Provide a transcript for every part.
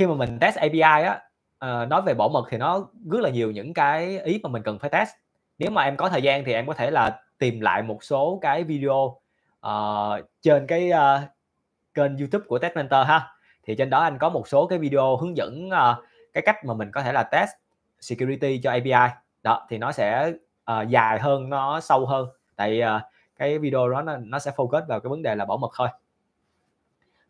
khi mà mình test API á uh, nói về bảo mật thì nó rất là nhiều những cái ý mà mình cần phải test nếu mà em có thời gian thì em có thể là tìm lại một số cái video uh, trên cái uh, kênh YouTube của Test Mentor ha thì trên đó anh có một số cái video hướng dẫn uh, cái cách mà mình có thể là test security cho API đó thì nó sẽ uh, dài hơn nó sâu hơn tại uh, cái video đó nó, nó sẽ focus vào cái vấn đề là bảo mật thôi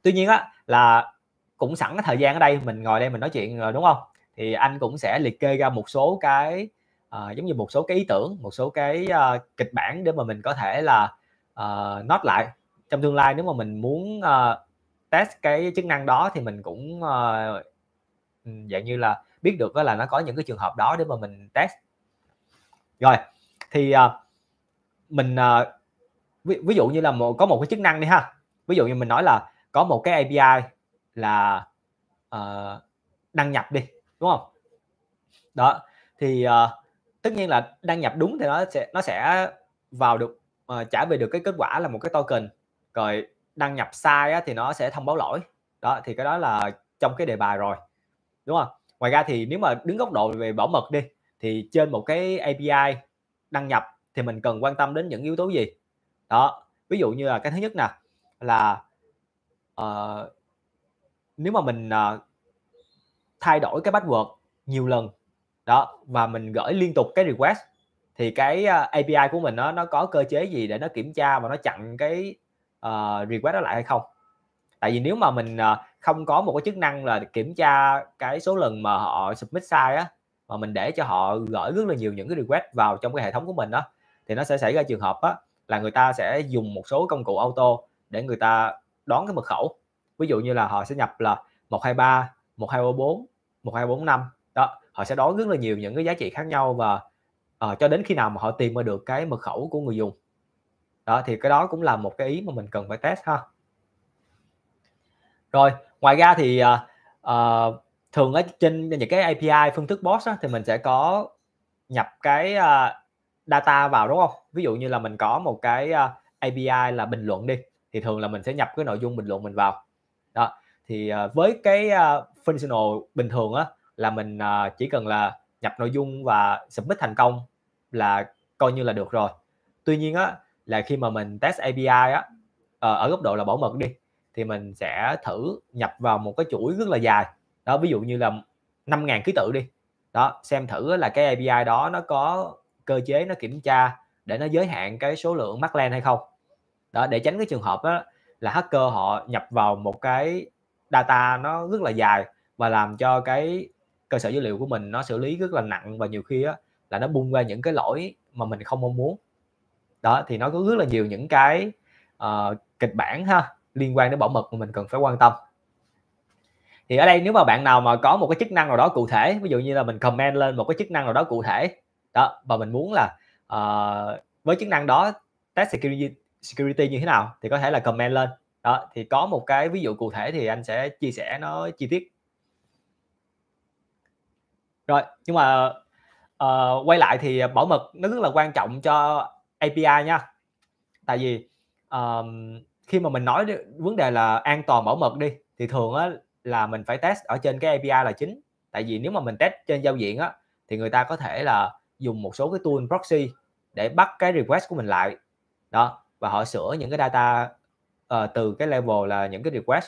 tuy nhiên á là cũng sẵn cái thời gian ở đây mình ngồi đây mình nói chuyện rồi ờ, đúng không thì anh cũng sẽ liệt kê ra một số cái uh, giống như một số cái ý tưởng một số cái uh, kịch bản để mà mình có thể là uh, nốt lại trong tương lai nếu mà mình muốn uh, test cái chức năng đó thì mình cũng uh, dạng như là biết được là nó có những cái trường hợp đó để mà mình test rồi thì uh, mình uh, ví, ví dụ như là một, có một cái chức năng đi ha ví dụ như mình nói là có một cái API là uh, đăng nhập đi đúng không đó thì uh, tất nhiên là đăng nhập đúng thì nó sẽ nó sẽ vào được uh, trả về được cái kết quả là một cái token rồi đăng nhập sai á, thì nó sẽ thông báo lỗi đó thì cái đó là trong cái đề bài rồi đúng không ngoài ra thì nếu mà đứng góc độ về bảo mật đi thì trên một cái API đăng nhập thì mình cần quan tâm đến những yếu tố gì đó ví dụ như là cái thứ nhất nè là uh, nếu mà mình uh, thay đổi cái password nhiều lần đó và mình gửi liên tục cái request thì cái uh, ờ, API của mình nó nó có cơ chế gì để nó kiểm tra và nó chặn cái uh, request đó lại hay không tại vì nếu mà mình uh, không có một cái chức năng là kiểm tra cái số lần mà họ submit sai á mà mình để cho họ gửi rất là nhiều những cái request vào trong cái hệ thống của mình đó thì nó sẽ xảy ra trường hợp á là người ta sẽ dùng một số công cụ auto để người ta đón cái mật khẩu ví dụ như là họ sẽ nhập là 123 1234 1245 đó họ sẽ đón rất là nhiều những cái giá trị khác nhau và uh, cho đến khi nào mà họ tìm ra được cái mật khẩu của người dùng đó thì cái đó cũng là một cái ý mà mình cần phải test ha rồi ngoài ra thì uh, uh, thường ở trên những cái API phương thức boss á, thì mình sẽ có nhập cái uh, data vào đúng không ví dụ như là mình có một cái uh, API là bình luận đi thì thường là mình sẽ nhập cái nội dung bình luận mình vào đó thì uh, với cái uh, functional bình thường á là mình uh, chỉ cần là nhập nội dung và submit thành công là coi như là được rồi tuy nhiên á là khi mà mình test API á ở góc độ là bảo mật đi thì mình sẽ thử nhập vào một cái chuỗi rất là dài đó ví dụ như là 5.000 ký tự đi đó xem thử là cái API đó nó có cơ chế nó kiểm tra để nó giới hạn cái số lượng mắc len hay không đó để tránh cái trường hợp đó, là hacker họ nhập vào một cái data nó rất là dài và làm cho cái cơ sở dữ liệu của mình nó xử lý rất là nặng và nhiều khi á, là nó bung ra những cái lỗi mà mình không mong muốn đó thì nó có rất là nhiều những cái uh, kịch bản ha liên quan đến bảo mật mà mình cần phải quan tâm thì ở đây nếu mà bạn nào mà có một cái chức năng nào đó cụ thể ví dụ như là mình comment lên một cái chức năng nào đó cụ thể đó và mình muốn là uh, với chức năng đó test security security như thế nào thì có thể là comment lên đó thì có một cái ví dụ cụ thể thì anh sẽ chia sẻ nó chi tiết rồi nhưng mà uh, quay lại thì bảo mật nó rất là quan trọng cho API nha tại vì um, khi mà mình nói vấn đề là an toàn bảo mật đi thì thường á, là mình phải test ở trên cái API là chính tại vì nếu mà mình test trên giao diện á, thì người ta có thể là dùng một số cái tool proxy để bắt cái request của mình lại đó và họ sửa những cái data uh, từ cái level là những cái request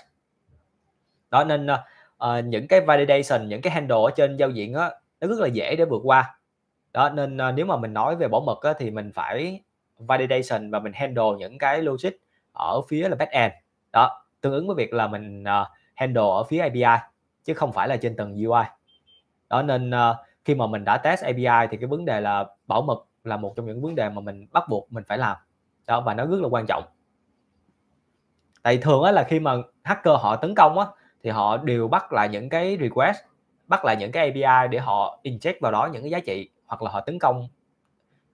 đó nên uh, những cái validation những cái handle ở trên giao diện đó, nó rất là dễ để vượt qua đó nên uh, nếu mà mình nói về bảo mật á, thì mình phải validation và mình handle những cái logic ở phía là backend đó tương ứng với việc là mình uh, handle ở phía API chứ không phải là trên tầng UI đó nên uh, khi mà mình đã test API thì cái vấn đề là bảo mật là một trong những vấn đề mà mình bắt buộc mình phải làm đó và nó rất là quan trọng tại thường á là khi mà hacker họ tấn công á thì họ đều bắt lại những cái request bắt lại những cái API để họ inject vào đó những cái giá trị hoặc là họ tấn công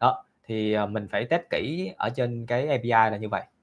đó thì ờ, mình phải test kỹ ở trên cái API là như vậy